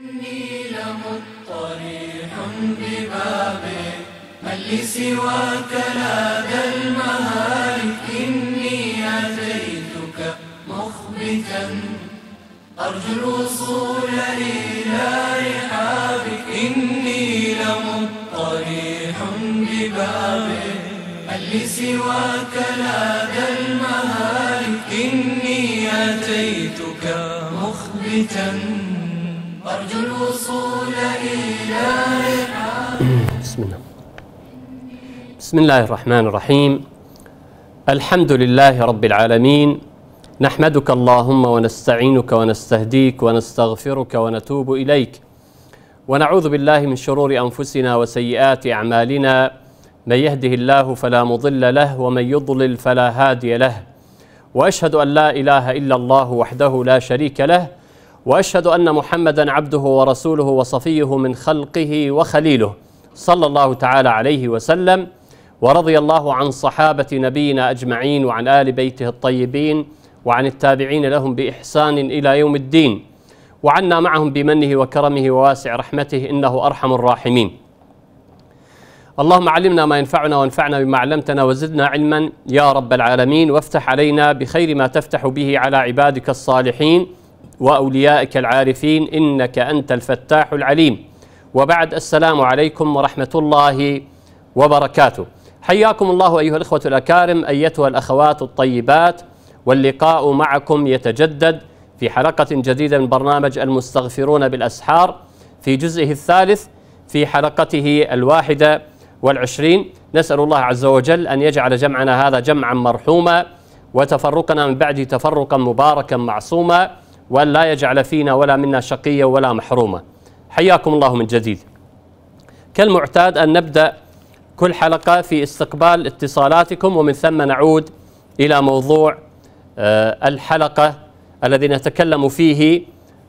إني لمضطريح ببابك من لسواك ذا المهالك إني أتيتك مخبتا أرجو الوصول إلى رحابك إني لمضطريح ببابك من لسواك ذا المهالك إني أتيتك مخبتا أرجو الوصول إلى بسم الله بسم الله الرحمن الرحيم الحمد لله رب العالمين نحمدك اللهم ونستعينك ونستهديك ونستغفرك ونتوب إليك ونعوذ بالله من شرور أنفسنا وسيئات أعمالنا من يهده الله فلا مضل له ومن يضلل فلا هادي له وأشهد أن لا إله إلا الله وحده لا شريك له واشهد ان محمدا عبده ورسوله وصفيه من خلقه وخليله صلى الله تعالى عليه وسلم ورضي الله عن صحابه نبينا اجمعين وعن ال بيته الطيبين وعن التابعين لهم باحسان الى يوم الدين وعنا معهم بمنه وكرمه وواسع رحمته انه ارحم الراحمين. اللهم علمنا ما ينفعنا وانفعنا بما علمتنا وزدنا علما يا رب العالمين وافتح علينا بخير ما تفتح به على عبادك الصالحين وأوليائك العارفين إنك أنت الفتاح العليم وبعد السلام عليكم ورحمة الله وبركاته حياكم الله أيها الإخوة الأكارم أيتها الأخوات الطيبات واللقاء معكم يتجدد في حلقة جديدة من برنامج المستغفرون بالأسحار في جزئه الثالث في حلقته الواحدة والعشرين نسأل الله عز وجل أن يجعل جمعنا هذا جمعا مرحوما وتفرقنا من بعده تفرقا مباركا معصوما وأن لا يجعل فينا ولا منا شقيا ولا محروما حياكم الله من جديد كالمعتاد أن نبدأ كل حلقة في استقبال اتصالاتكم ومن ثم نعود إلى موضوع آه، الحلقة الذي نتكلم فيه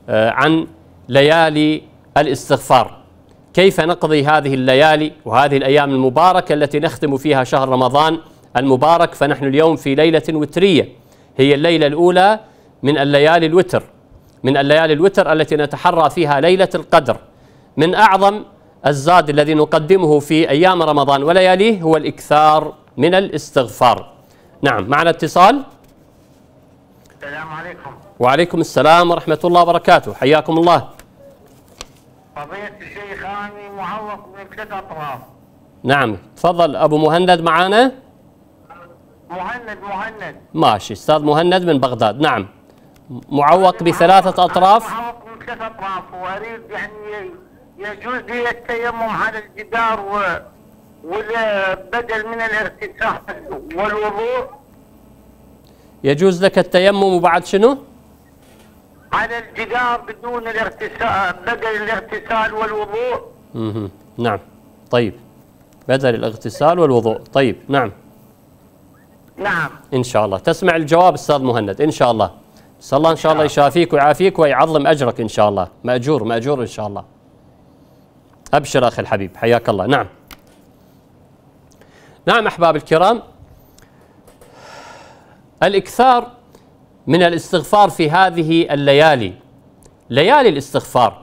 آه، عن ليالي الاستغفار كيف نقضي هذه الليالي وهذه الأيام المباركة التي نختم فيها شهر رمضان المبارك فنحن اليوم في ليلة وترية هي الليلة الأولى من الليالي الوتر من الليالي الوتر التي نتحرى فيها ليلة القدر من أعظم الزاد الذي نقدمه في أيام رمضان ولياليه هو الإكثار من الاستغفار نعم معنا اتصال السلام عليكم وعليكم السلام ورحمة الله وبركاته حياكم الله قضية الشيخاني معوق من ثلاث أطراف نعم تفضل أبو مهند معانا مهند مهند ماشي أستاذ مهند من بغداد نعم معوق بثلاثة أطراف معوق بثلاثة أطراف وأريد يعني يجوز لي التيمم على الجدار وبدل بدل من الارتساح والوضوء يجوز لك التيمم بعد شنو؟ على الجدار بدون الارتسال بدل الاغتسال والوضوء اها نعم طيب بدل الاغتسال والوضوء طيب نعم نعم ان شاء الله تسمع الجواب استاذ مهند ان شاء الله نسال الله ان شاء الله نعم. يشافيك ويعافيك ويعظم اجرك ان شاء الله ماجور ماجور ان شاء الله ابشر اخي الحبيب حياك الله نعم نعم احباب الكرام الاكثار من الاستغفار في هذه الليالي ليالي الاستغفار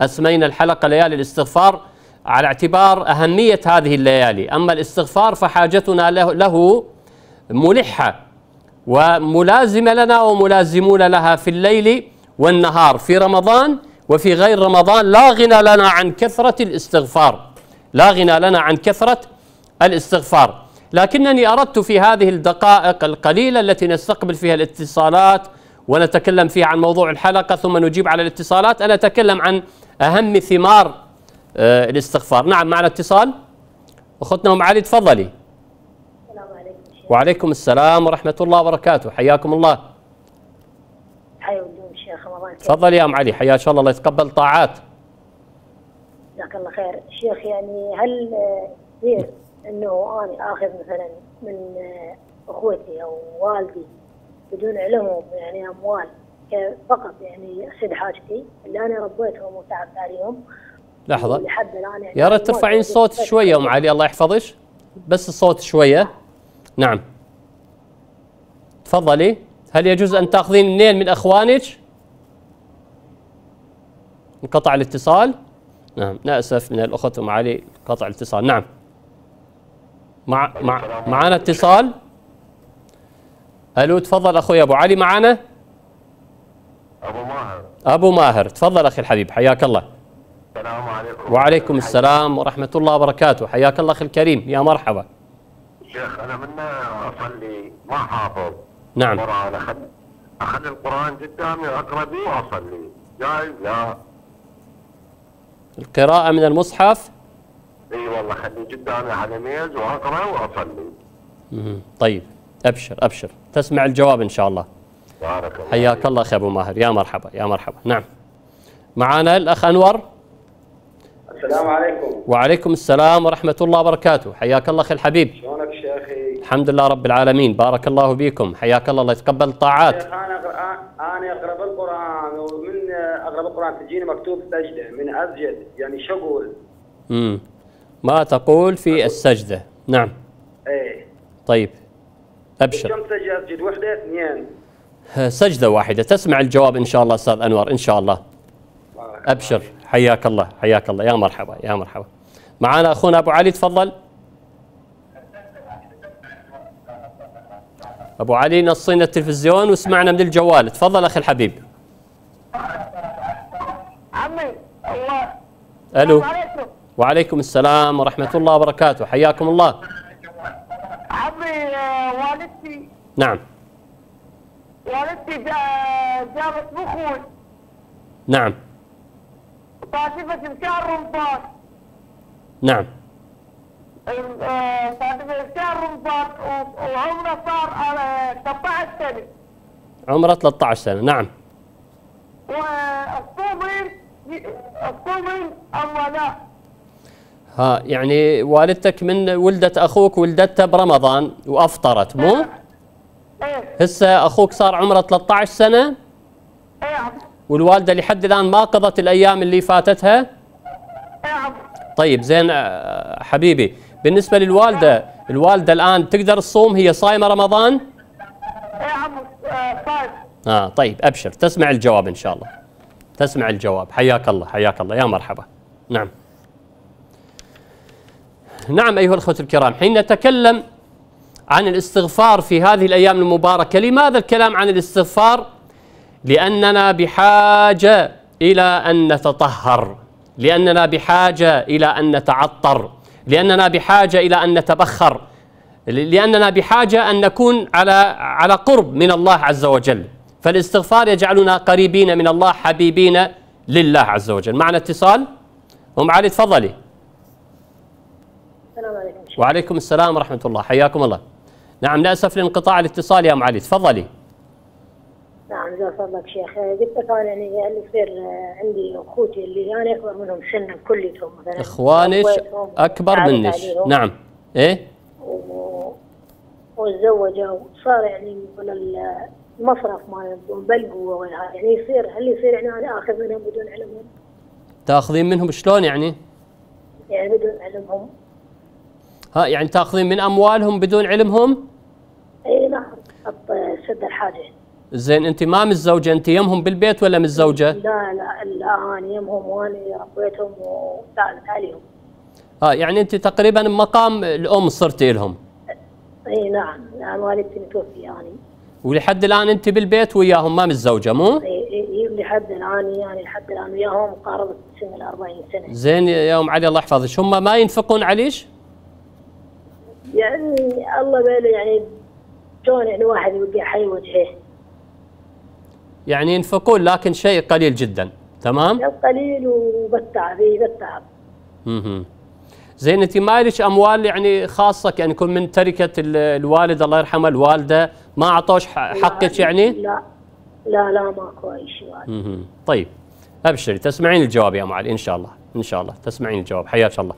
اسمينا الحلقه ليالي الاستغفار على اعتبار اهميه هذه الليالي اما الاستغفار فحاجتنا له ملحه وملازمة لنا وملازمون لها في الليل والنهار في رمضان وفي غير رمضان لا غنى لنا عن كثرة الاستغفار لا غنى لنا عن كثرة الاستغفار لكنني أردت في هذه الدقائق القليلة التي نستقبل فيها الاتصالات ونتكلم فيها عن موضوع الحلقة ثم نجيب على الاتصالات أنا أتكلم عن أهم ثمار آه، الاستغفار نعم معنا اتصال أختنا أم علي تفضلي وعليكم السلام ورحمة الله وبركاته حياكم الله حيا شيخ الله تفضل يا أم علي حياك الله الله يتقبل طاعات جزاك الله خير شيخ يعني هل يصير أنه أنا آخذ مثلا من أخوتي أو والدي بدون علمهم يعني أموال فقط يعني أسد حاجتي اللي أنا ربيتهم وتعبت عليهم لحظة لحد الآن يعني يا ريت ترفعين الصوت شوية أم علي الله يحفظك بس الصوت شوية نعم تفضلي هل يجوز أن تأخذين اثنين من أخوانك انقطع الاتصال نعم نأسف من الأخت أم علي انقطع الاتصال نعم مع مع معنا اتصال ألو تفضل أخوي أبو علي معنا أبو ماهر أبو ماهر تفضل أخي الحبيب حياك الله السلام عليكم وعليكم السلام ورحمة الله وبركاته حياك الله أخي الكريم يا مرحبا شيخ انا منا اصلي ما حافظ نعم القران اخلي اخلي القران قدامي اقرا به واصلي جايز لا القراءة من المصحف اي والله خلي قدامي على ميز واقرا واصلي امم طيب ابشر ابشر تسمع الجواب ان شاء الله بارك الله حياك الله اخي ابو ماهر يا مرحبا يا مرحبا نعم معانا الاخ انور السلام عليكم وعليكم السلام ورحمه الله وبركاته حياك الله اخي الحبيب شلونك الحمد لله رب العالمين بارك الله بكم حياك الله الله يتقبل الطاعات انا انا اقرب القران ومن اقرب القران تجيني مكتوب سجده من اسجد يعني شو اقول؟ امم ما تقول في أقول. السجده نعم ايه طيب ابشر كم سجد اسجد وحده اثنين سجده واحده تسمع الجواب ان شاء الله استاذ انور ان شاء الله ابشر حياك الله حياك الله يا مرحبا يا مرحبا معنا اخونا ابو علي تفضل ابو علي نصينا التلفزيون وسمعنا من الجوال تفضل اخي الحبيب عمي الله الو وعليكم السلام ورحمه الله وبركاته حياكم الله عمي آه، والدتي نعم والدتي جابت بخول نعم طاشفة الكار رمضان نعم رمضان وعمره صار 13 سنه عمره 13 سنه نعم والصبر اولا ها يعني والدتك من ولدت اخوك ولدتها برمضان وافطرت مو؟ ايه هسه اخوك صار عمره 13 سنه؟ ايه والوالده لحد الان ما قضت الايام اللي فاتتها؟ ايه طيب زين آه، حبيبي بالنسبة للوالدة الوالدة الآن تقدر تصوم هي صايمة رمضان؟ اه طيب أبشر تسمع الجواب إن شاء الله تسمع الجواب حياك الله حياك الله يا مرحبا نعم نعم أيها الأخوة الكرام حين نتكلم عن الاستغفار في هذه الأيام المباركة لماذا الكلام عن الاستغفار؟ لأننا بحاجة إلى أن نتطهر لأننا بحاجة إلى أن نتعطر لأننا بحاجة إلى أن نتبخر لأننا بحاجة أن نكون على على قرب من الله عز وجل فالاستغفار يجعلنا قريبين من الله حبيبين لله عز وجل معنا اتصال أم علي تفضلي السلام عليكم وعليكم السلام ورحمة الله حياكم الله نعم للأسف لانقطاع الاتصال يا أم علي تفضلي نعم جزاك الله شيخ آه، قلت لك انا يعني اللي يصير آه، عندي اخوتي اللي انا اكبر منهم سنا كليتهم مثلا اخوانك اكبر منك نعم ايه وتزوجوا صار يعني من المصرف مال بلقوا يعني يصير هل يصير يعني انا اخذ منهم بدون علمهم؟ تاخذين منهم شلون يعني؟ يعني بدون علمهم ها يعني تاخذين من اموالهم بدون علمهم؟ اي نعم آه، سد الحاجه زين انت ما متزوجه انت يمهم بالبيت ولا متزوجه؟ لا لا لا انا يمهم وانا ربيتهم وثالث عليهم. اه يعني انت تقريبا بمقام الام صرتي لهم. اي نعم نعم والدتي متوفيه يعني. ولحد الان انت بالبيت وياهم ما متزوجه مو؟ اي اي لحد الان يعني لحد الان وياهم قاربت سن ال 40 سنه. زين يا ام علي الله يحفظك هم ما ينفقون عليش؟ يعني الله بيله يعني كون يعني واحد يوقع حي وجهه. يعني ينفقون لكن شيء قليل جدا تمام؟ قليل وبالتعب بالتعب. اها. زين انت ما لك اموال يعني خاصه يعني يكون من تركه الوالد الله يرحمه الوالده ما اعطوش حقك يعني؟ لا لا لا ماكو اي شيء اها. طيب ابشري تسمعين الجواب يا ام علي ان شاء الله ان شاء الله تسمعين الجواب حياك الله.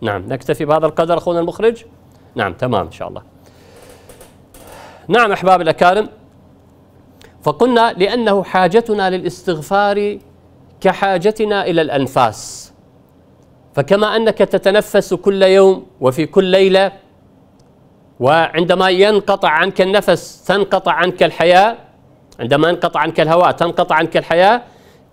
نعم نكتفي بهذا القدر اخونا المخرج؟ نعم تمام ان شاء الله. نعم احباب الاكارم فقلنا لأنه حاجتنا للاستغفار كحاجتنا إلى الأنفاس فكما أنك تتنفس كل يوم وفي كل ليلة وعندما ينقطع عنك النفس تنقطع عنك الحياة عندما ينقطع عنك الهواء تنقطع عنك الحياة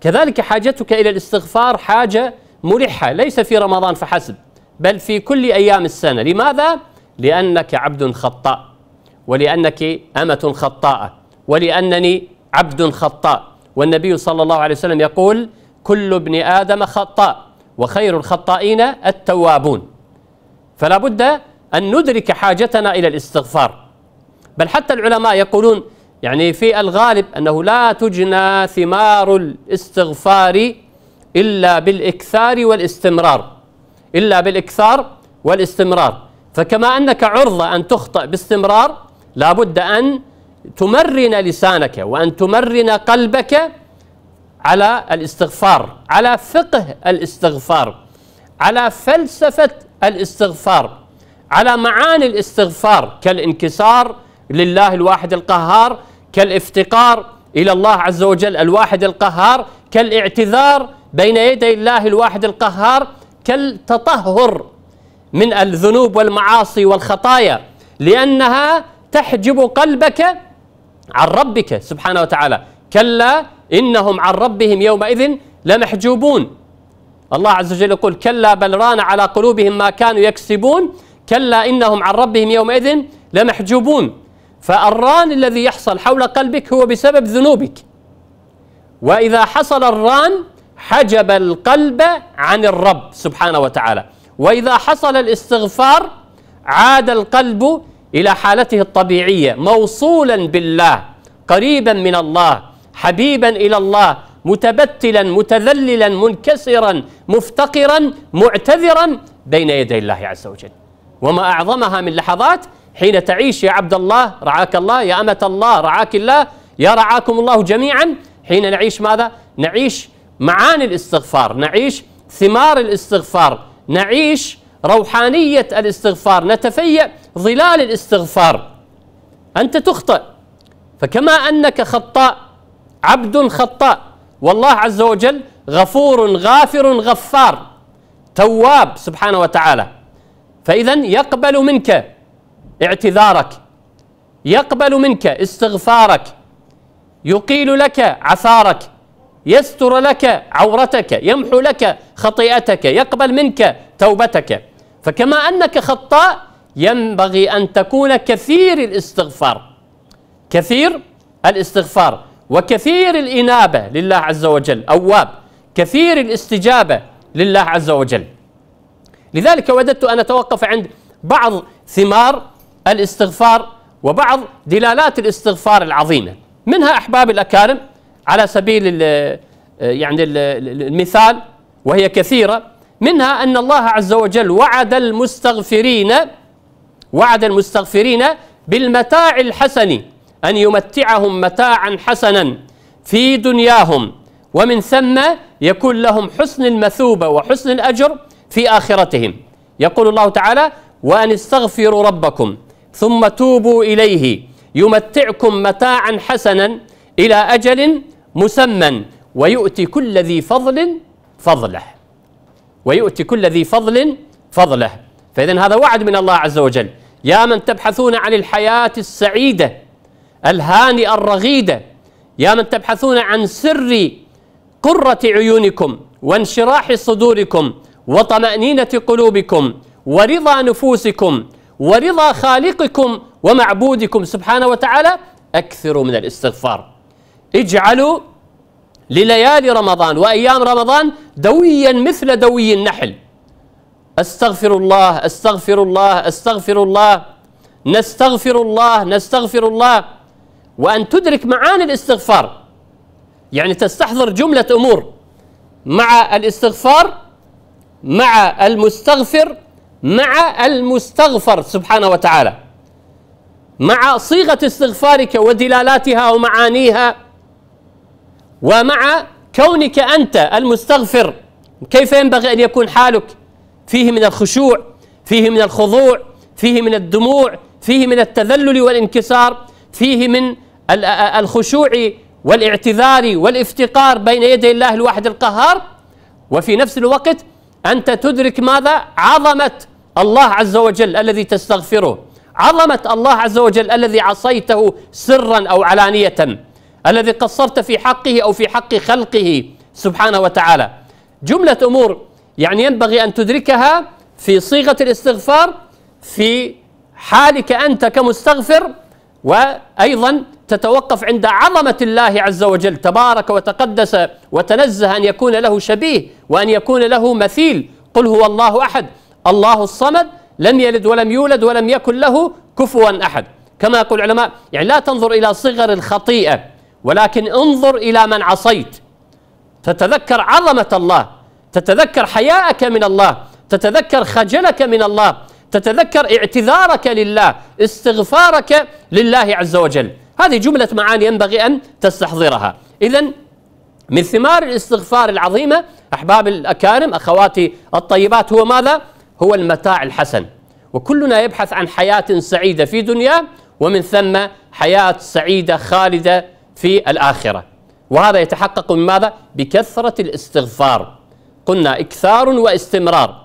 كذلك حاجتك إلى الاستغفار حاجة ملحة ليس في رمضان فحسب بل في كل أيام السنة لماذا؟ لأنك عبد خطاء ولأنك أمة خطاءة ولأنني عبد خطاء والنبي صلى الله عليه وسلم يقول كل ابن آدم خطاء وخير الخطائين التوابون فلا بد أن ندرك حاجتنا إلى الاستغفار بل حتى العلماء يقولون يعني في الغالب أنه لا تجنى ثمار الاستغفار إلا بالإكثار والاستمرار إلا بالإكثار والاستمرار فكما أنك عرضة أن تخطأ باستمرار لا بد أن تمرن لسانك وأن تمرن قلبك على الاستغفار على فقه الاستغفار على فلسفة الاستغفار على معاني الاستغفار كالانكسار لله الواحد القهار كالافتقار إلى الله عز وجل الواحد القهار كالاعتذار بين يدي الله الواحد القهار كالتطهر من الذنوب والمعاصي والخطايا لأنها تحجب قلبك عن ربك سبحانه وتعالى كلا إنهم عن ربهم يومئذ لمحجوبون الله عز وجل يقول كلا بل ران على قلوبهم ما كانوا يكسبون كلا إنهم عن ربهم يومئذ لمحجوبون فالران الذي يحصل حول قلبك هو بسبب ذنوبك وإذا حصل الران حجب القلب عن الرب سبحانه وتعالى وإذا حصل الاستغفار عاد القلب إلى حالته الطبيعية موصولا بالله قريبا من الله حبيبا إلى الله متبتلا متذللا منكسرا مفتقرا معتذرا بين يدي الله عز وجل وما أعظمها من لحظات حين تعيش يا عبد الله رعاك الله يا أمة الله رعاك الله يا رعاكم الله جميعا حين نعيش ماذا؟ نعيش معاني الاستغفار نعيش ثمار الاستغفار نعيش روحانية الاستغفار نتفيأ ظلال الاستغفار أنت تخطئ فكما أنك خطاء عبد خطاء والله عز وجل غفور غافر غفار تواب سبحانه وتعالى فإذا يقبل منك اعتذارك يقبل منك استغفارك يقيل لك عثارك يستر لك عورتك يمحو لك خطيئتك يقبل منك توبتك فكما انك خطاء ينبغي ان تكون كثير الاستغفار كثير الاستغفار وكثير الانابه لله عز وجل اواب كثير الاستجابه لله عز وجل لذلك وددت ان اتوقف عند بعض ثمار الاستغفار وبعض دلالات الاستغفار العظيمه منها احباب الاكارم على سبيل الـ يعني الـ المثال وهي كثيره منها أن الله عز وجل وعد المستغفرين وعد المستغفرين بالمتاع الحسن أن يمتعهم متاعا حسنا في دنياهم ومن ثم يكون لهم حسن المثوبة وحسن الأجر في آخرتهم يقول الله تعالى وأن استغفروا ربكم ثم توبوا إليه يمتعكم متاعا حسنا إلى أجل مسمى ويؤتي كل ذي فضل فضله ويؤتي كل ذي فضل فضله فإذا هذا وعد من الله عز وجل يا من تبحثون عن الحياة السعيدة الهانئة الرغيدة يا من تبحثون عن سر قرة عيونكم وانشراح صدوركم وطمأنينة قلوبكم ورضا نفوسكم ورضا خالقكم ومعبودكم سبحانه وتعالى أكثروا من الاستغفار اجعلوا لليالي رمضان وأيام رمضان دويا مثل دوي النحل أستغفر الله أستغفر الله أستغفر الله نستغفر الله نستغفر الله وأن تدرك معاني الاستغفار يعني تستحضر جملة أمور مع الاستغفار مع المستغفر مع المستغفر سبحانه وتعالى مع صيغة استغفارك ودلالاتها ومعانيها ومع كونك أنت المستغفر كيف ينبغي أن يكون حالك فيه من الخشوع فيه من الخضوع فيه من الدموع فيه من التذلل والانكسار فيه من الخشوع والاعتذار والافتقار بين يدي الله الواحد القهار وفي نفس الوقت أنت تدرك ماذا عظمة الله عز وجل الذي تستغفره عظمة الله عز وجل الذي عصيته سرا أو علانية الذي قصرت في حقه أو في حق خلقه سبحانه وتعالى جملة أمور يعني ينبغي أن تدركها في صيغة الاستغفار في حالك أنت كمستغفر وأيضا تتوقف عند عظمة الله عز وجل تبارك وتقدس وتنزه أن يكون له شبيه وأن يكون له مثيل قل هو الله أحد الله الصمد لم يلد ولم يولد ولم يكن له كفوا أحد كما يقول العلماء يعني لا تنظر إلى صغر الخطيئة ولكن انظر إلى من عصيت تتذكر عظمة الله تتذكر حياءك من الله تتذكر خجلك من الله تتذكر اعتذارك لله استغفارك لله عز وجل هذه جملة معاني ينبغي أن تستحضرها إذا من ثمار الاستغفار العظيمة أحباب الأكارم أخواتي الطيبات هو ماذا؟ هو المتاع الحسن وكلنا يبحث عن حياة سعيدة في دنيا ومن ثم حياة سعيدة خالدة في الآخرة وهذا يتحقق من ماذا؟ بكثرة الاستغفار قلنا إكثار واستمرار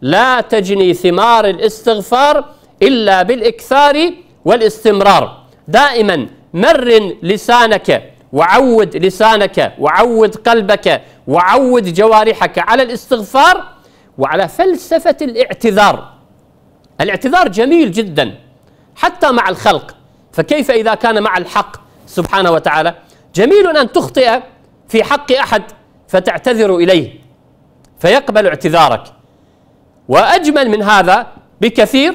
لا تجني ثمار الاستغفار إلا بالإكثار والاستمرار دائما مرن لسانك وعود لسانك وعود قلبك وعود جوارحك على الاستغفار وعلى فلسفة الاعتذار الاعتذار جميل جدا حتى مع الخلق فكيف إذا كان مع الحق سبحانه وتعالى جميل أن تخطئ في حق أحد فتعتذر إليه فيقبل اعتذارك وأجمل من هذا بكثير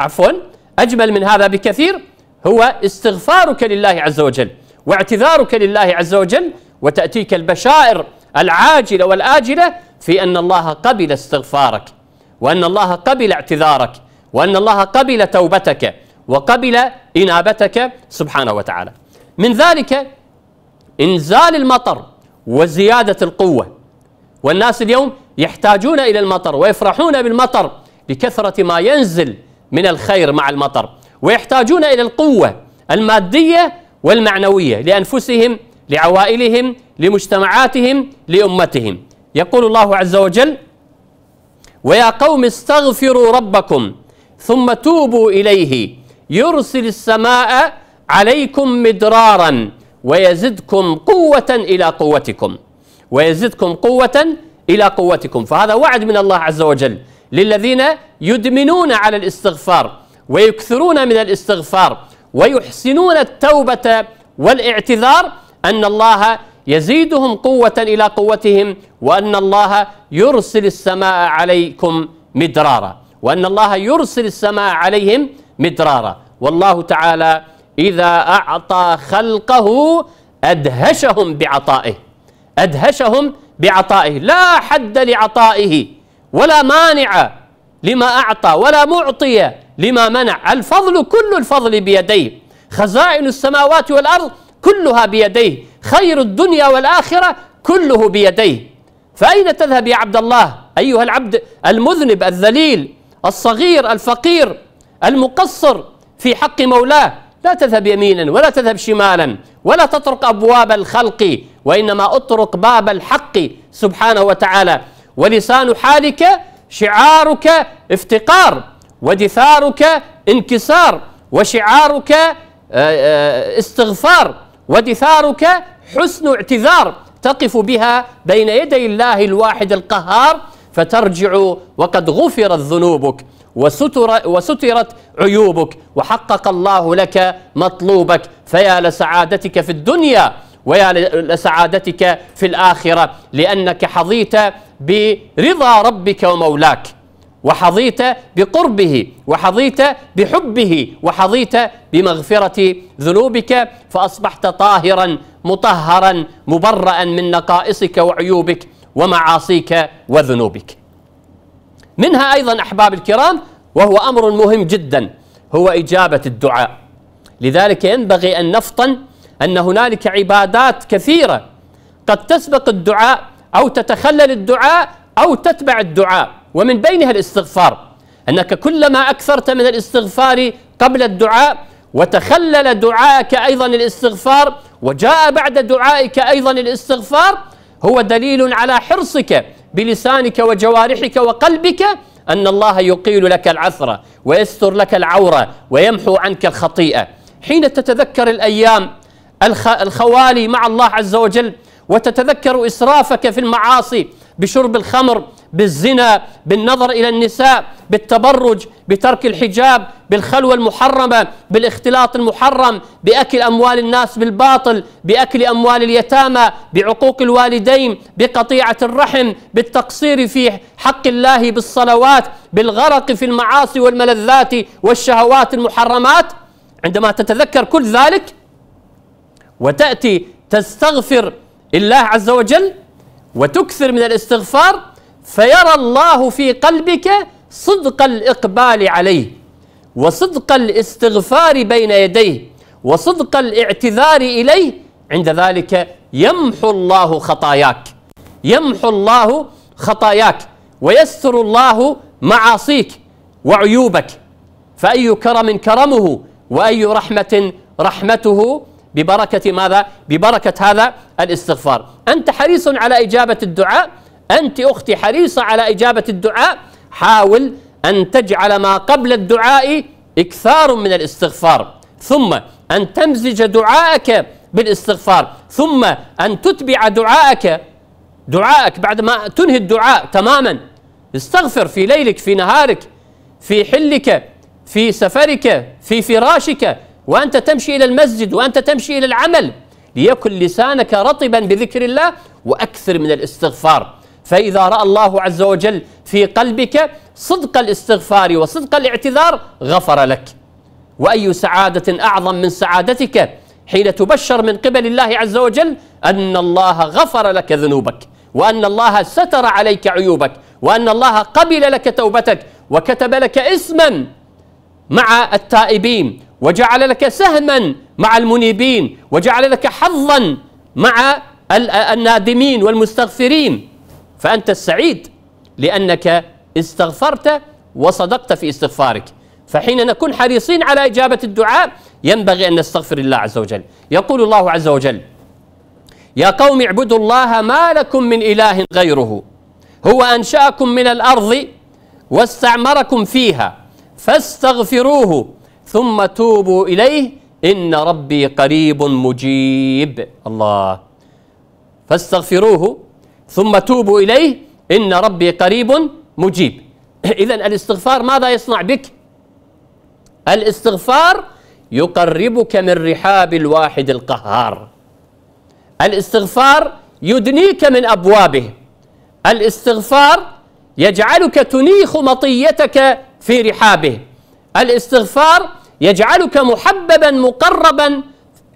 عفوا أجمل من هذا بكثير هو استغفارك لله عز وجل واعتذارك لله عز وجل وتأتيك البشائر العاجلة والآجلة في أن الله قبل استغفارك وأن الله قبل اعتذارك وأن الله قبل توبتك وقبل إنابتك سبحانه وتعالى من ذلك إنزال المطر وزيادة القوة والناس اليوم يحتاجون إلى المطر ويفرحون بالمطر لكثرة ما ينزل من الخير مع المطر ويحتاجون إلى القوة المادية والمعنوية لأنفسهم لعوائلهم لمجتمعاتهم لأمتهم يقول الله عز وجل ويا قوم استغفروا ربكم ثم توبوا إليه يرسل السماء عليكم مدرارا ويزدكم قوة إلى قوتكم ويزدكم قوة إلى قوتكم فهذا وعد من الله عز وجل للذين يدمنون على الاستغفار ويكثرون من الاستغفار ويحسنون التوبة والاعتذار أن الله يزيدهم قوة إلى قوتهم وأن الله يرسل السماء عليكم مدرارا وأن الله يرسل السماء عليهم مدرارا والله تعالى إذا أعطى خلقه أدهشهم بعطائه أدهشهم بعطائه لا حد لعطائه ولا مانع لما أعطى ولا معطي لما منع الفضل كل الفضل بيديه خزائن السماوات والأرض كلها بيديه خير الدنيا والآخرة كله بيديه فأين تذهب يا عبد الله أيها العبد المذنب الذليل الصغير الفقير المقصر في حق مولاه لا تذهب يمينا ولا تذهب شمالا ولا تطرق أبواب الخلق وإنما أطرق باب الحق سبحانه وتعالى ولسان حالك شعارك افتقار ودثارك انكسار وشعارك آه، آه، استغفار ودثارك حسن اعتذار تقف بها بين يدي الله الواحد القهار فترجع وقد غفرت ذنوبك وستر وسترت عيوبك وحقق الله لك مطلوبك فيا لسعادتك في الدنيا ويا لسعادتك في الآخرة لأنك حظيت برضا ربك ومولاك وحظيت بقربه وحظيت بحبه وحظيت بمغفرة ذنوبك فأصبحت طاهرا مطهرا مبرأ من نقائصك وعيوبك ومعاصيك وذنوبك منها أيضا أحباب الكرام وهو أمر مهم جدا هو إجابة الدعاء لذلك ينبغي أن نفطن أن هنالك عبادات كثيرة قد تسبق الدعاء أو تتخلل الدعاء أو تتبع الدعاء ومن بينها الاستغفار أنك كلما أكثرت من الاستغفار قبل الدعاء وتخلل دعائك أيضا الاستغفار وجاء بعد دعائك أيضا الاستغفار هو دليل على حرصك بلسانك وجوارحك وقلبك أن الله يقيل لك العثرة ويستر لك العورة ويمحو عنك الخطيئة حين تتذكر الأيام الخوالي مع الله عز وجل وتتذكر إسرافك في المعاصي بشرب الخمر بالزنا بالنظر إلى النساء بالتبرج بترك الحجاب بالخلوة المحرمة بالاختلاط المحرم بأكل أموال الناس بالباطل بأكل أموال اليتامى بعقوق الوالدين بقطيعة الرحم بالتقصير في حق الله بالصلوات بالغرق في المعاصي والملذات والشهوات المحرمات عندما تتذكر كل ذلك وتأتي تستغفر الله عز وجل وتكثر من الاستغفار فيرى الله في قلبك صدق الإقبال عليه وصدق الاستغفار بين يديه وصدق الاعتذار إليه عند ذلك يمحو الله خطاياك يمحو الله خطاياك ويستر الله معاصيك وعيوبك فأي كرم كرمه وأي رحمة رحمته ببركة ماذا؟ ببركة هذا الاستغفار أنت حريص على إجابة الدعاء أنت أختي حريصة على إجابة الدعاء حاول أن تجعل ما قبل الدعاء إكثار من الاستغفار ثم أن تمزج دعائك بالاستغفار ثم أن تتبع دعائك دعائك بعد ما تنهي الدعاء تماما استغفر في ليلك في نهارك في حلك في سفرك في فراشك وأنت تمشي إلى المسجد وأنت تمشي إلى العمل ليكن لسانك رطبا بذكر الله وأكثر من الاستغفار فإذا رأى الله عز وجل في قلبك صدق الاستغفار وصدق الاعتذار غفر لك وأي سعادة أعظم من سعادتك حين تبشر من قبل الله عز وجل أن الله غفر لك ذنوبك وأن الله ستر عليك عيوبك وأن الله قبل لك توبتك وكتب لك اسما مع التائبين وجعل لك سهما مع المنيبين وجعل لك حظا مع النادمين والمستغفرين فأنت السعيد لأنك استغفرت وصدقت في استغفارك فحين نكون حريصين على إجابة الدعاء ينبغي أن نستغفر الله عز وجل يقول الله عز وجل يا قوم اعبدوا الله ما لكم من إله غيره هو أنشأكم من الأرض واستعمركم فيها فاستغفروه ثم توبوا إليه إن ربي قريب مجيب الله فاستغفروه ثم توبوا إليه إن ربي قريب مجيب إذا الاستغفار ماذا يصنع بك الاستغفار يقربك من رحاب الواحد القهار الاستغفار يدنيك من أبوابه الاستغفار يجعلك تنيخ مطيتك في رحابه الاستغفار يجعلك محببا مقربا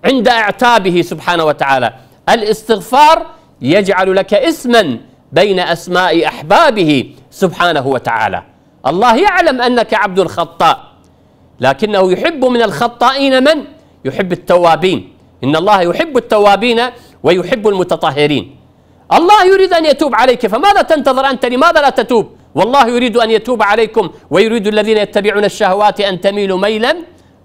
عند اعتابه سبحانه وتعالى الاستغفار يجعل لك اسما بين أسماء أحبابه سبحانه وتعالى الله يعلم أنك عبد خطاء لكنه يحب من الخطائين من؟ يحب التوابين إن الله يحب التوابين ويحب المتطهرين الله يريد أن يتوب عليك فماذا تنتظر أنت لماذا لا تتوب والله يريد أن يتوب عليكم ويريد الذين يتبعون الشهوات أن تميلوا ميلا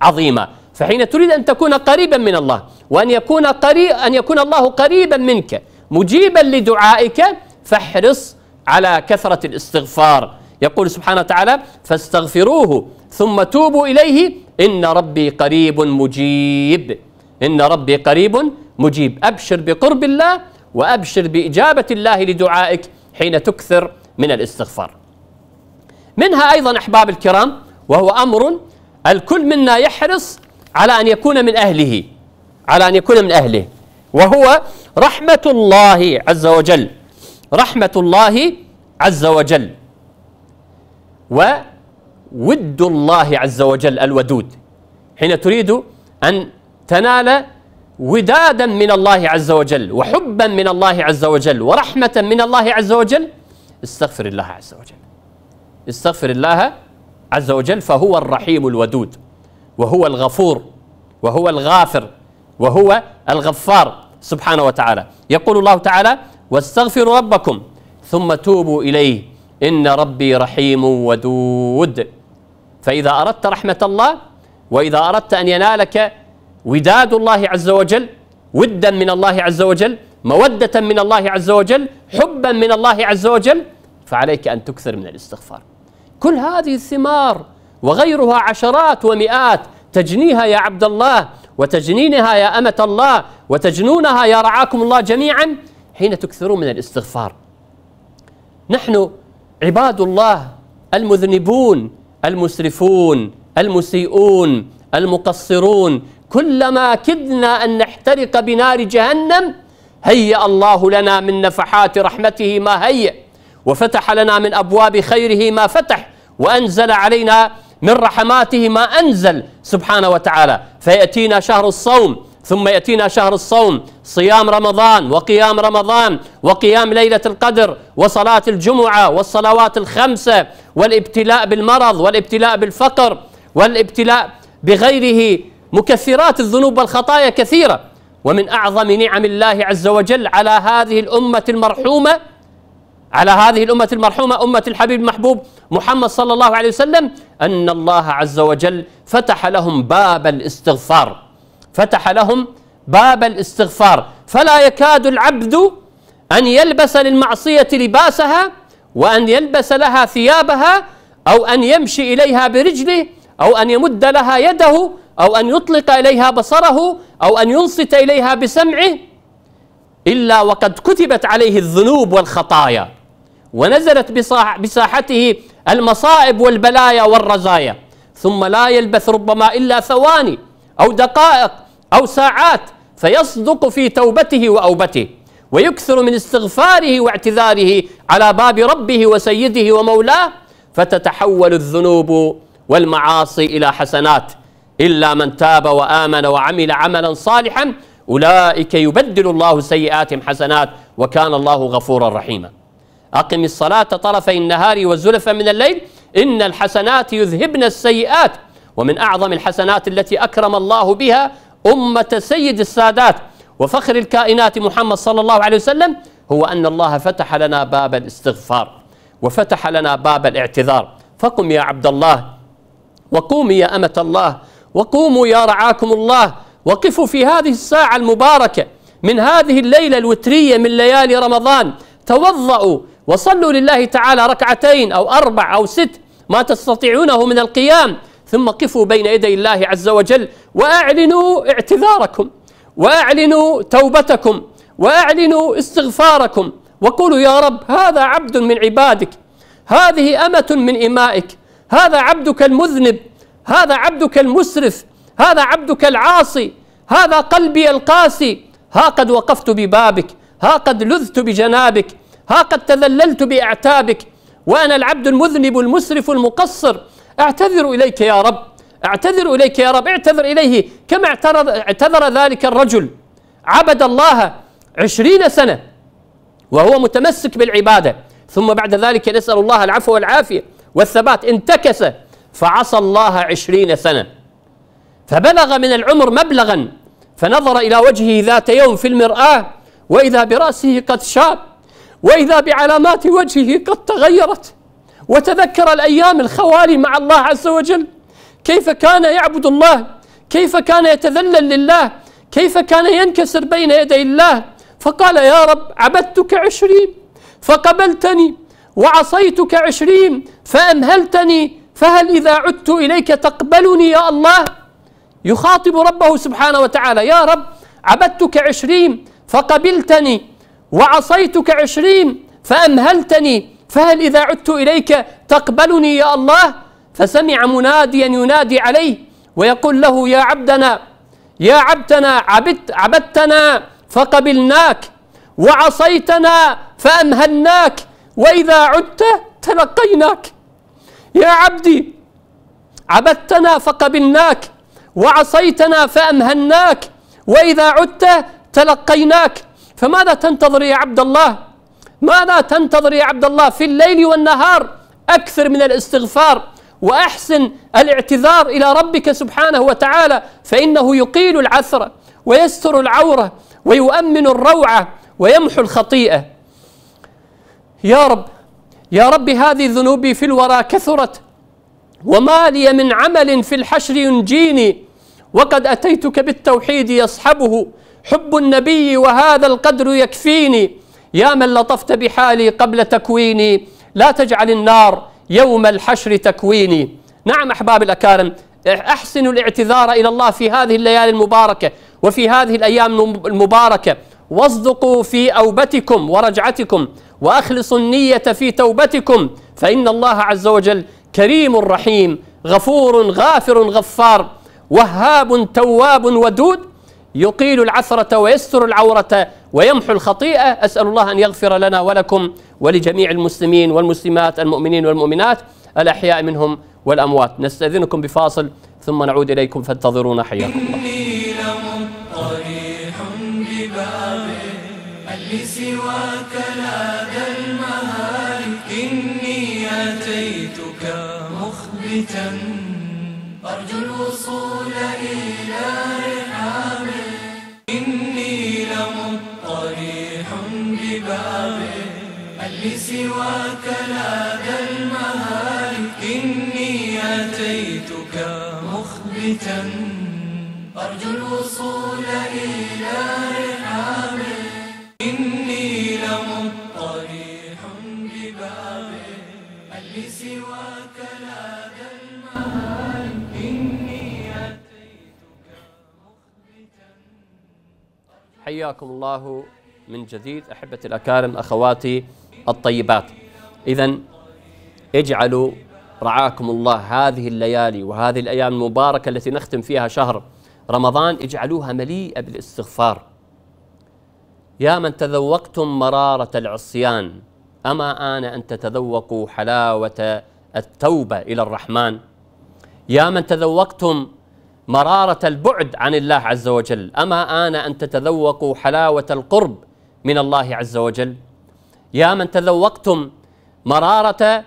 عظيما فحين تريد أن تكون قريبا من الله وأن يكون, قريب أن يكون الله قريبا منك مجيبا لدعائك فاحرص على كثرة الاستغفار يقول سبحانه وتعالى فاستغفروه ثم توبوا إليه إن ربي قريب مجيب إن ربي قريب مجيب أبشر بقرب الله وأبشر بإجابة الله لدعائك حين تكثر من الاستغفار منها أيضا أحباب الكرام وهو أمر الكل منا يحرص على أن يكون من أهله على أن يكون من أهله وهو رحمة الله عز وجل رحمة الله عز وجل وود الله عز وجل الودود حين تريد أن تنال ودادا من الله عز وجل وحبا من الله عز وجل ورحمة من الله عز وجل استغفر الله عز وجل استغفر الله عز وجل فهو الرحيم الودود وهو الغفور وهو الغافر وهو الغفار سبحانه وتعالى يقول الله تعالى واستغفروا ربكم ثم توبوا إليه إن ربي رحيم ودود فإذا أردت رحمة الله وإذا أردت أن ينالك وداد الله عز وجل ودا من الله عز وجل مودة من الله عز وجل حبا من الله عز وجل فعليك أن تكثر من الاستغفار كل هذه الثمار وغيرها عشرات ومئات تجنيها يا عبد الله وتجنينها يا أمة الله وتجنونها يا رعاكم الله جميعا حين تكثرون من الاستغفار نحن عباد الله المذنبون المسرفون المسيئون المقصرون كلما كدنا أن نحترق بنار جهنم هيأ الله لنا من نفحات رحمته ما هيأ وفتح لنا من أبواب خيره ما فتح وأنزل علينا من رحماته ما أنزل سبحانه وتعالى فيأتينا شهر الصوم ثم يأتينا شهر الصوم صيام رمضان وقيام رمضان وقيام ليلة القدر وصلاة الجمعة والصلوات الخمسة والابتلاء بالمرض والابتلاء بالفقر والابتلاء بغيره مكثرات الذنوب والخطايا كثيرة ومن أعظم نعم الله عز وجل على هذه الأمة المرحومة على هذه الأمة المرحومة أمة الحبيب المحبوب محمد صلى الله عليه وسلم أن الله عز وجل فتح لهم باب الاستغفار فتح لهم باب الاستغفار فلا يكاد العبد أن يلبس للمعصية لباسها وأن يلبس لها ثيابها أو أن يمشي إليها برجله أو أن يمد لها يده أو أن يطلق إليها بصره أو أن ينصت إليها بسمعه إلا وقد كتبت عليه الذنوب والخطايا ونزلت بصاح بساحته المصائب والبلايا والرزايا ثم لا يلبث ربما إلا ثواني أو دقائق أو ساعات فيصدق في توبته وأوبته ويكثر من استغفاره واعتذاره على باب ربه وسيده ومولاه فتتحول الذنوب والمعاصي الى حسنات الا من تاب وامن وعمل عملا صالحا اولئك يبدل الله سيئاتهم حسنات وكان الله غفورا رحيما أقم الصلاة طرفي النهار وزلفا من الليل إن الحسنات يذهبن السيئات ومن أعظم الحسنات التي أكرم الله بها أمة سيد السادات وفخر الكائنات محمد صلى الله عليه وسلم هو أن الله فتح لنا باب الاستغفار وفتح لنا باب الاعتذار فقم يا عبد الله وقومي يا أمة الله وقوموا يا رعاكم الله وقفوا في هذه الساعة المباركة من هذه الليلة الوترية من ليالي رمضان توضأوا وصلوا لله تعالى ركعتين أو أربع أو ست ما تستطيعونه من القيام ثم قفوا بين يدي الله عز وجل وأعلنوا اعتذاركم وأعلنوا توبتكم وأعلنوا استغفاركم وقولوا يا رب هذا عبد من عبادك هذه أمة من إمائك هذا عبدك المذنب هذا عبدك المسرف هذا عبدك العاصي هذا قلبي القاسي ها قد وقفت ببابك ها قد لذت بجنابك ها قد تذللت باعتابك وانا العبد المذنب المسرف المقصر اعتذر اليك يا رب اعتذر اليك يا رب اعتذر اليه كما اعتذر ذلك الرجل عبد الله عشرين سنه وهو متمسك بالعباده ثم بعد ذلك نسال الله العفو والعافيه والثبات انتكس فعصى الله عشرين سنه فبلغ من العمر مبلغا فنظر الى وجهه ذات يوم في المراه واذا براسه قد شاب واذا بعلامات وجهه قد تغيرت وتذكر الايام الخوالي مع الله عز وجل كيف كان يعبد الله كيف كان يتذلل لله كيف كان ينكسر بين يدي الله فقال يا رب عبدتك عشرين فقبلتني وعصيتك عشرين فأمهلتني فهل إذا عدت إليك تقبلني يا الله يخاطب ربه سبحانه وتعالى يا رب عبدتك عشرين فقبلتني وعصيتك عشرين فأمهلتني فهل إذا عدت إليك تقبلني يا الله فسمع مناديا ينادي عليه ويقول له يا عبدنا يا عبدنا عبدت عبدتنا فقبلناك وعصيتنا فأمهلناك وإذا عدت تلقيناك يا عبدي عبدتنا فقبلناك وعصيتنا فأمهلناك وإذا عدت تلقيناك فماذا تنتظر يا عبد الله ماذا تنتظر يا عبد الله في الليل والنهار أكثر من الاستغفار وأحسن الاعتذار إلى ربك سبحانه وتعالى فإنه يقيل العثرة ويستر العورة ويؤمن الروعة ويمحو الخطيئة يا رب يا رب هذه ذنوبي في الورى كثرت وما لي من عمل في الحشر ينجيني وقد أتيتك بالتوحيد يصحبه حب النبي وهذا القدر يكفيني يا من لطفت بحالي قبل تكويني لا تجعل النار يوم الحشر تكويني نعم أحباب الأكارم أحسنوا الاعتذار إلى الله في هذه الليالي المباركة وفي هذه الأيام المباركة واصدقوا في أوبتكم ورجعتكم وأخلصوا النية في توبتكم فإن الله عز وجل كريم رحيم غفور غافر غفار وهاب تواب ودود يقيل العثرة ويستر العورة ويمحو الخطيئة أسأل الله أن يغفر لنا ولكم ولجميع المسلمين والمسلمات المؤمنين والمؤمنات الأحياء منهم والأموات نستأذنكم بفاصل ثم نعود إليكم فانتظرونا حياكم الله أرجو الوصول لسواك لا ذا المهارم إني أتيتك مخبتا أرجو الوصول إلى رحاب إني لمطريح بباب هل لسواك لا ذا المهارم إني أتيتك مخبتا حياكم الله من جديد أحبتي الأكارم أخواتي الطيبات إذا اجعلوا رعاكم الله هذه الليالي وهذه الأيام المباركة التي نختم فيها شهر رمضان اجعلوها مليئة بالاستغفار يا من تذوقتم مرارة العصيان أما آن أن تتذوقوا حلاوة التوبة إلى الرحمن يا من تذوقتم مرارة البعد عن الله عز وجل أما آن أن تتذوقوا حلاوة القرب من الله عز وجل يا من تذوقتم مرارة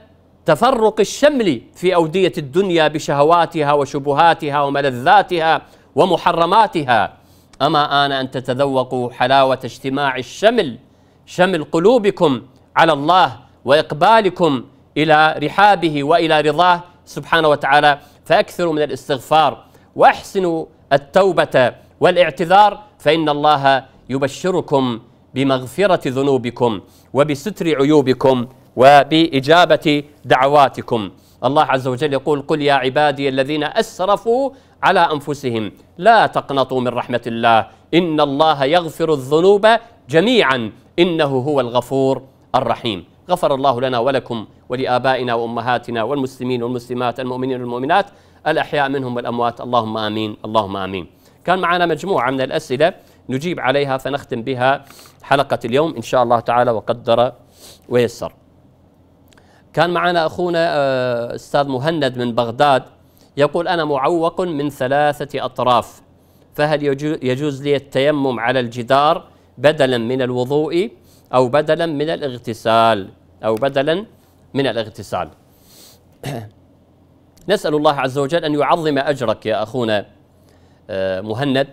تفرق الشمل في أودية الدنيا بشهواتها وشبهاتها وملذاتها ومحرماتها أما آن أن تتذوقوا حلاوة اجتماع الشمل شمل قلوبكم على الله وإقبالكم إلى رحابه وإلى رضاه سبحانه وتعالى فأكثروا من الاستغفار وأحسنوا التوبة والاعتذار فإن الله يبشركم بمغفرة ذنوبكم وبستر عيوبكم وبإجابة دعواتكم الله عز وجل يقول قل يا عبادي الذين أسرفوا على أنفسهم لا تقنطوا من رحمة الله إن الله يغفر الذنوب جميعا إنه هو الغفور الرحيم غفر الله لنا ولكم ولآبائنا وأمهاتنا والمسلمين والمسلمات المؤمنين والمؤمنات الأحياء منهم والأموات اللهم آمين اللهم آمين كان معنا مجموعة من الأسئلة نجيب عليها فنختم بها حلقة اليوم إن شاء الله تعالى وقدر ويسر كان معنا أخونا آه، أستاذ مهند من بغداد يقول أنا معوق من ثلاثة أطراف فهل يجوز لي التيمم على الجدار بدلا من الوضوء أو بدلا من الاغتسال أو بدلا من الاغتسال نسأل الله عز وجل أن يعظم أجرك يا أخونا آه، مهند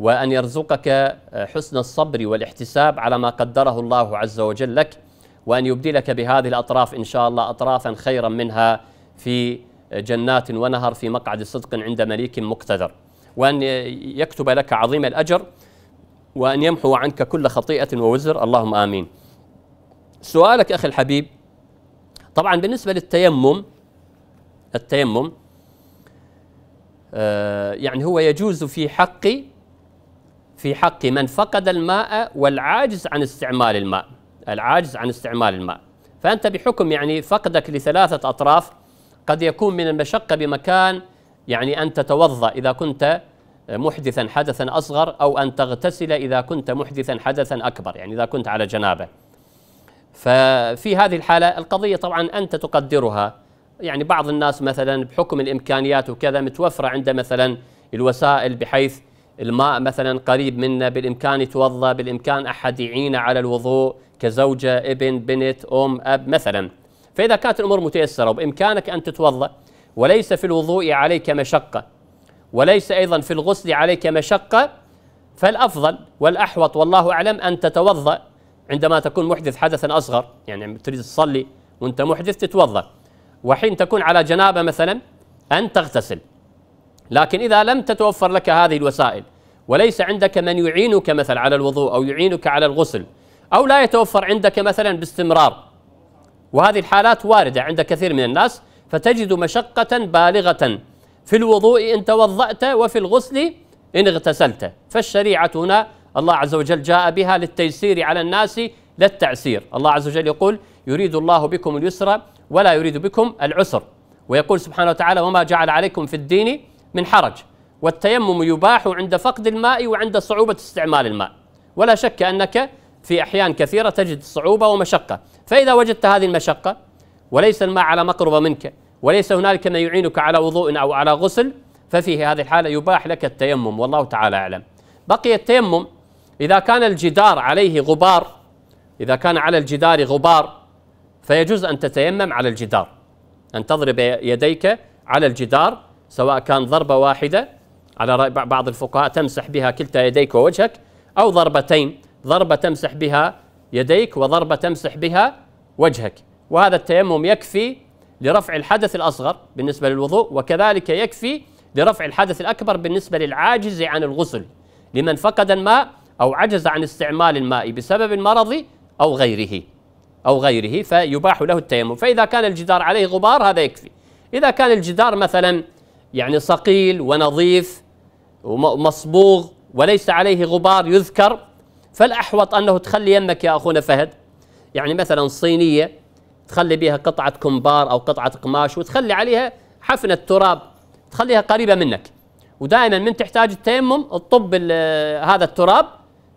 وأن يرزقك آه، حسن الصبر والاحتساب على ما قدره الله عز وجل لك وأن يبدلك بهذه الأطراف إن شاء الله أطرافا خيرا منها في جنات ونهر في مقعد صدق عند مليك مقتدر وأن يكتب لك عظيم الأجر وأن يمحو عنك كل خطيئة ووزر اللهم آمين سؤالك أخي الحبيب طبعا بالنسبة للتيمم التيمم آه، يعني هو يجوز في حق في حق من فقد الماء والعاجز عن استعمال الماء العاجز عن استعمال الماء فأنت بحكم يعني فقدك لثلاثة أطراف قد يكون من المشقة بمكان يعني أن تتوضأ إذا كنت محدثا حدثا أصغر أو أن تغتسل إذا كنت محدثا حدثا أكبر يعني إذا كنت على جنابة ففي هذه الحالة القضية طبعا أنت تقدرها يعني بعض الناس مثلا بحكم الإمكانيات وكذا متوفرة عنده مثلا الوسائل بحيث الماء مثلا قريب منا بالإمكان يتوضأ بالإمكان أحد يعين على الوضوء كزوجة ابن بنت أم أب مثلا فإذا كانت الأمور متيسرة وبإمكانك أن تتوضأ وليس في الوضوء عليك مشقة وليس أيضا في الغسل عليك مشقة فالأفضل والأحوط والله أعلم أن تتوضأ عندما تكون محدث حدثا أصغر يعني تريد تصلي وأنت محدث تتوضأ وحين تكون على جنابة مثلا أن تغتسل لكن إذا لم تتوفر لك هذه الوسائل وليس عندك من يعينك مثلا على الوضوء أو يعينك على الغسل أو لا يتوفر عندك مثلا باستمرار وهذه الحالات واردة عند كثير من الناس فتجد مشقة بالغة في الوضوء إن توضأت وفي الغسل إن اغتسلت فالشريعة هنا الله عز وجل جاء بها للتيسير على الناس لا التعسير الله عز وجل يقول يريد الله بكم اليسر ولا يريد بكم العسر ويقول سبحانه وتعالى وما جعل عليكم في الدين من حرج والتيمم يباح عند فقد الماء وعند صعوبة استعمال الماء ولا شك أنك في أحيان كثيرة تجد صعوبة ومشقة فإذا وجدت هذه المشقة وليس الماء على مقربة منك وليس هنالك من يعينك على وضوء أو على غسل ففي هذه الحالة يباح لك التيمم والله تعالى أعلم بقي التيمم إذا كان الجدار عليه غبار إذا كان على الجدار غبار فيجوز أن تتيمم على الجدار أن تضرب يديك على الجدار سواء كان ضربة واحدة على رأي بعض الفقهاء تمسح بها كلتا يديك ووجهك أو ضربتين ضربة تمسح بها يديك وضربة تمسح بها وجهك وهذا التيمم يكفي لرفع الحدث الأصغر بالنسبة للوضوء وكذلك يكفي لرفع الحدث الأكبر بالنسبة للعاجز عن الغسل لمن فقد الماء أو عجز عن استعمال الماء بسبب المرض أو غيره أو غيره فيباح له التيمم فإذا كان الجدار عليه غبار هذا يكفي إذا كان الجدار مثلا يعني صقيل ونظيف ومصبوغ وليس عليه غبار يذكر فالأحوط أنه تخلي يمك يا أخونا فهد يعني مثلا صينية تخلي بها قطعة كمبار أو قطعة قماش وتخلي عليها حفنة تراب تخليها قريبة منك ودائما من تحتاج التيمم تطب هذا التراب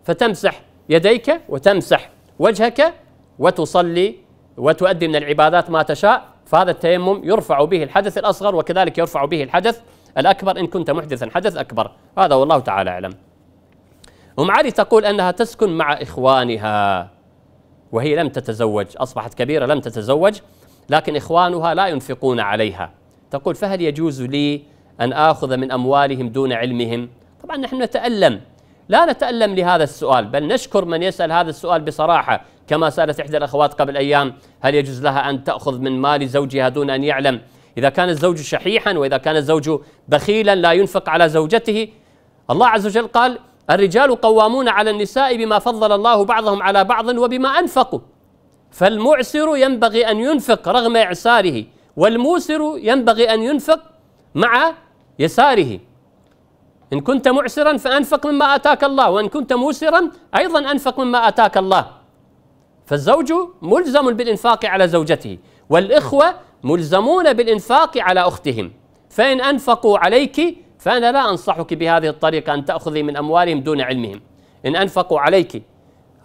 فتمسح يديك وتمسح وجهك وتصلي وتؤدي من العبادات ما تشاء فهذا التيمم يرفع به الحدث الأصغر وكذلك يرفع به الحدث الأكبر إن كنت محدثا حدث أكبر هذا والله تعالى أعلم أم علي تقول أنها تسكن مع إخوانها وهي لم تتزوج أصبحت كبيرة لم تتزوج لكن إخوانها لا ينفقون عليها تقول فهل يجوز لي أن آخذ من أموالهم دون علمهم طبعا نحن نتألم لا نتألم لهذا السؤال بل نشكر من يسأل هذا السؤال بصراحة كما سألت إحدى الأخوات قبل أيام هل يجوز لها أن تأخذ من مال زوجها دون أن يعلم إذا كان الزوج شحيحا وإذا كان الزوج بخيلا لا ينفق على زوجته الله عز وجل قال الرجال قوامون على النساء بما فضل الله بعضهم على بعض وبما أنفقوا فالمعسر ينبغي أن ينفق رغم إعساره والموسر ينبغي أن ينفق مع يساره إن كنت معسرا فأنفق مما آتاك الله وإن كنت موسرا أيضا أنفق مما آتاك الله فالزوج ملزم بالإنفاق على زوجته والإخوة ملزمون بالإنفاق على أختهم فإن أنفقوا عليك فأنا لا أنصحك بهذه الطريقة أن تأخذي من أموالهم دون علمهم إن أنفقوا عليك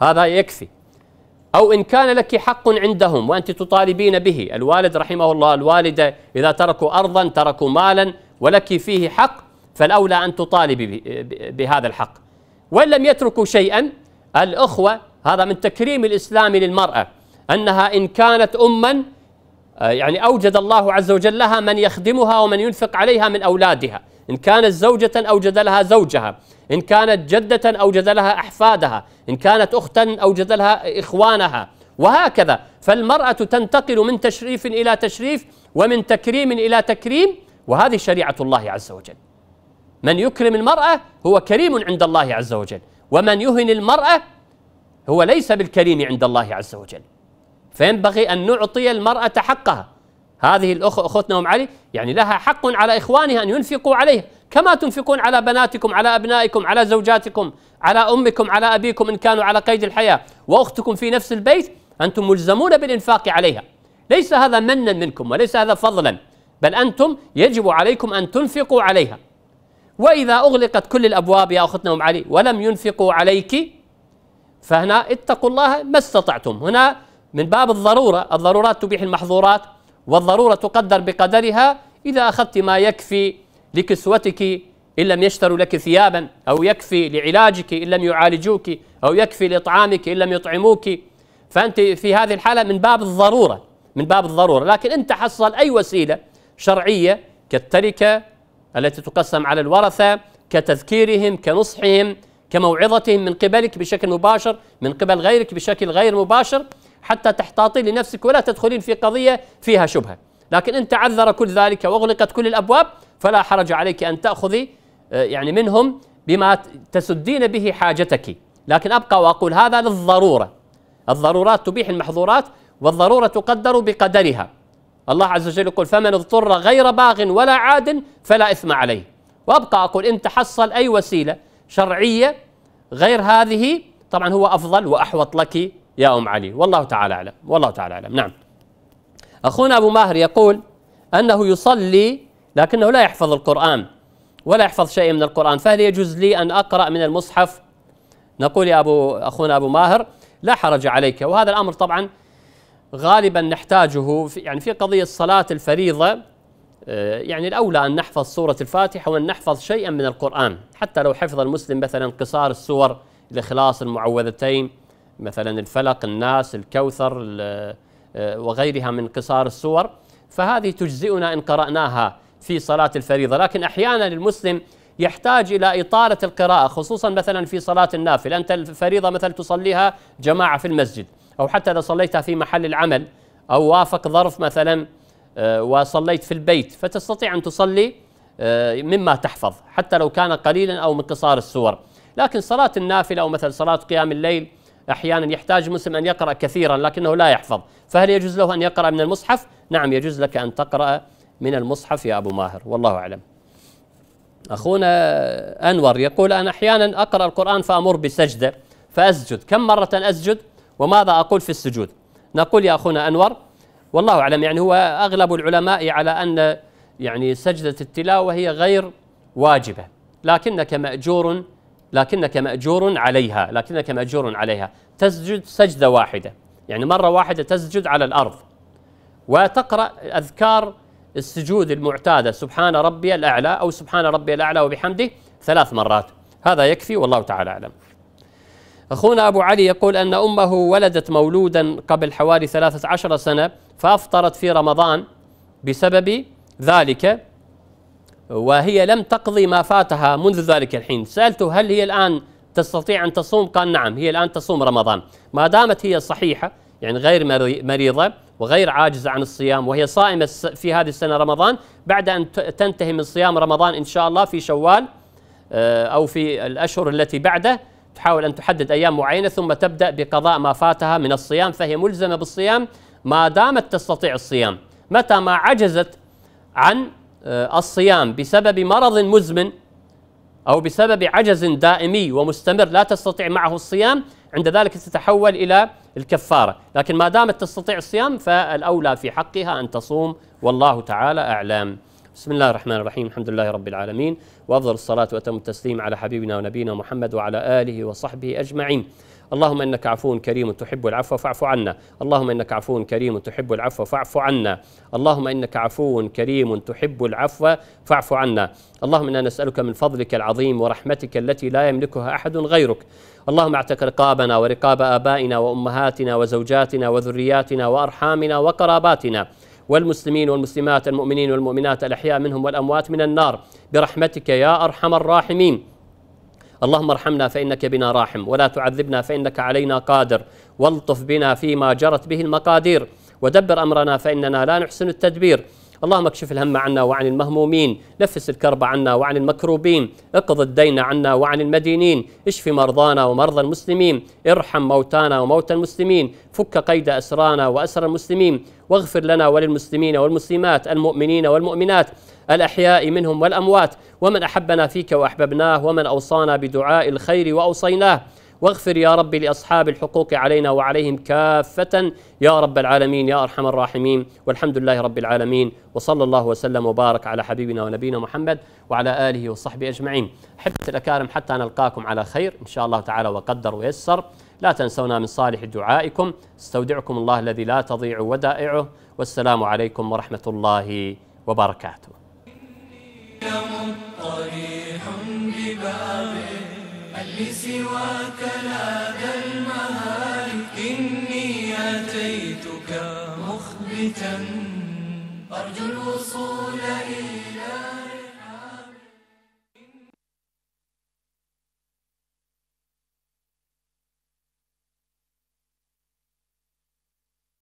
هذا يكفي أو إن كان لك حق عندهم وأنت تطالبين به الوالد رحمه الله الوالدة إذا تركوا أرضا تركوا مالا ولك فيه حق فالأولى أن تطالبي بهذا الحق وإن لم يتركوا شيئا الأخوة هذا من تكريم الإسلام للمرأة أنها إن كانت أما آه، يعني أوجد الله عز وجل لها من يخدمها ومن ينفق عليها من أولادها إن كانت زوجة أوجد لها زوجها إن كانت جدة أوجد لها أحفادها إن كانت أختا أوجد لها إخوانها وهكذا فالمرأة تنتقل من تشريف إلى تشريف ومن تكريم إلى تكريم وهذه شريعة الله عز وجل من يكرم المرأة هو كريم عند الله عز وجل ومن يهن المرأة هو ليس بالكريم عند الله عز وجل فينبغي أن نعطي المرأة حقها هذه الأخ أختنا أم علي يعني لها حق على إخوانها أن ينفقوا عليها كما تنفقون على بناتكم على أبنائكم على زوجاتكم على أمكم على أبيكم إن كانوا على قيد الحياة وأختكم في نفس البيت أنتم ملزمون بالإنفاق عليها ليس هذا منا منكم وليس هذا فضلا بل أنتم يجب عليكم أن تنفقوا عليها وإذا أغلقت كل الأبواب يا أختنا أم علي ولم ينفقوا عليك فهنا اتقوا الله ما استطعتم هنا من باب الضرورة الضرورات تبيح المحظورات والضرورة تقدر بقدرها إذا أخذت ما يكفي لكسوتك إن لم يشتروا لك ثيابا أو يكفي لعلاجك إن لم يعالجوك أو يكفي لإطعامك إن لم يطعموك فأنت في هذه الحالة من باب الضرورة من باب الضرورة لكن أنت حصل أي وسيلة شرعية كالتركة التي تقسم على الورثة كتذكيرهم كنصحهم كموعظتهم من قبلك بشكل مباشر من قبل غيرك بشكل غير مباشر حتى تحتاطي لنفسك ولا تدخلين في قضية فيها شبهة لكن إن تعذر كل ذلك وأغلقت كل الأبواب فلا حرج عليك أن تأخذي آه، يعني منهم بما تسدين به حاجتك لكن أبقى وأقول هذا للضرورة الضرورات تبيح المحظورات والضرورة تقدر بقدرها الله عز وجل يقول فمن اضطر غير باغ ولا عاد فلا إثم عليه وأبقى أقول إن تحصل أي وسيلة شرعية غير هذه طبعا هو أفضل وأحوط لك يا أم علي والله تعالى أعلم والله تعالى أعلم نعم أخونا أبو ماهر يقول أنه يصلي لكنه لا يحفظ القرآن ولا يحفظ شيء من القرآن فهل يجوز لي أن أقرأ من المصحف نقول يا أبو أخونا أبو ماهر لا حرج عليك وهذا الأمر طبعا غالبا نحتاجه في يعني في قضية صلاة الفريضة آه، يعني الأولى أن نحفظ سورة الفاتحة وأن نحفظ شيئا من القرآن حتى لو حفظ المسلم مثلا قصار السور الإخلاص المعوذتين مثلا الفلق الناس الكوثر آه، وغيرها من قصار السور فهذه تجزئنا إن قرأناها في صلاة الفريضة لكن أحيانا المسلم يحتاج إلى إطالة القراءة خصوصا مثلا في صلاة النافلة أنت الفريضة مثلا تصليها جماعة في المسجد أو حتى إذا صليتها في محل العمل أو وافق ظرف مثلا آه، وصليت في البيت فتستطيع أن تصلي آه، مما تحفظ حتى لو كان قليلا أو من قصار السور لكن صلاة النافلة أو مثلا صلاة قيام الليل أحيانا يحتاج المسلم أن يقرأ كثيرا لكنه لا يحفظ فهل يجوز له أن يقرأ من المصحف؟ نعم يجوز لك أن تقرأ من المصحف يا أبو ماهر والله أعلم أخونا أنور يقول أنا أحيانا أقرأ القرآن فأمر بسجدة فأسجد كم مرة أسجد وماذا أقول في السجود نقول يا أخونا أنور والله أعلم يعني هو أغلب العلماء على أن يعني سجدة التلاوة هي غير واجبة لكنك مأجور لكنك مأجور عليها لكنك مأجور عليها تسجد سجدة واحدة يعني مرة واحدة تسجد على الأرض وتقرأ أذكار السجود المعتادة سبحان ربي الأعلى أو سبحان ربي الأعلى وبحمده ثلاث مرات هذا يكفي والله تعالى أعلم أخونا أبو علي يقول أن أمه ولدت مولودا قبل حوالي 13 سنة فأفطرت في رمضان بسبب ذلك وهي لم تقضي ما فاتها منذ ذلك الحين سألته هل هي الآن تستطيع أن تصوم قال نعم هي الآن تصوم رمضان ما دامت هي صحيحة يعني غير مريضة وغير عاجزة عن الصيام وهي صائمة في هذه السنة رمضان بعد أن تنتهي من صيام رمضان إن شاء الله في شوال آه، أو في الأشهر التي بعده تحاول أن تحدد أيام معينة ثم تبدأ بقضاء ما فاتها من الصيام فهي ملزمة بالصيام ما دامت تستطيع الصيام متى ما عجزت عن آه، الصيام بسبب مرض مزمن أو بسبب عجز دائمي ومستمر لا تستطيع معه الصيام عند ذلك تتحول إلى الكفارة لكن ما دامت تستطيع الصيام فالأولى في حقها أن تصوم والله تعالى أعلم بسم الله الرحمن الرحيم الحمد لله رب العالمين وأفضل الصلاة وأتم التسليم على حبيبنا ونبينا محمد وعلى آله وصحبه أجمعين اللهم انك عفو كريم تحب العفو فاعف عنا اللهم انك عفو كريم تحب العفو فاعف عنا اللهم انك عفو كريم تحب العفو فاعف عنا اللهم انا نسالك من فضلك العظيم ورحمتك التي لا يملكها احد غيرك اللهم اعتق رقابنا ورقاب ابائنا وامهاتنا وزوجاتنا وذرياتنا وارحامنا وقراباتنا والمسلمين والمسلمات المؤمنين والمؤمنات الأحياء منهم والأموات من النار برحمتك يا أرحم الراحمين اللهم ارحمنا فإنك بنا راحم ولا تعذبنا فإنك علينا قادر والطف بنا فيما جرت به المقادير ودبر أمرنا فإننا لا نحسن التدبير اللهم اكشف الهم عنا وعن المهمومين نفس الكرب عنا وعن المكروبين اقض الدين عنا وعن المدينين اشف مرضانا ومرضى المسلمين ارحم موتانا وموتى المسلمين فك قيد أسرانا وأسر المسلمين واغفر لنا وللمسلمين والمسلمات المؤمنين والمؤمنات الأحياء منهم والأموات ومن أحبنا فيك وأحببناه ومن أوصانا بدعاء الخير وأوصيناه واغفر يا ربي لأصحاب الحقوق علينا وعليهم كافة يا رب العالمين يا أرحم الراحمين والحمد لله رب العالمين وصلى الله وسلم وبارك على حبيبنا ونبينا محمد وعلى آله وصحبه أجمعين أحبتي الأكارم حتى نلقاكم على خير إن شاء الله تعالى وقدر ويسر لا تنسونا من صالح دعائكم استودعكم الله الذي لا تضيع ودائعه والسلام عليكم ورحمة الله وبركاته مضطريح هل سواك لدى المهالك إني أتيتك مخبتا أرجو الوصول إلى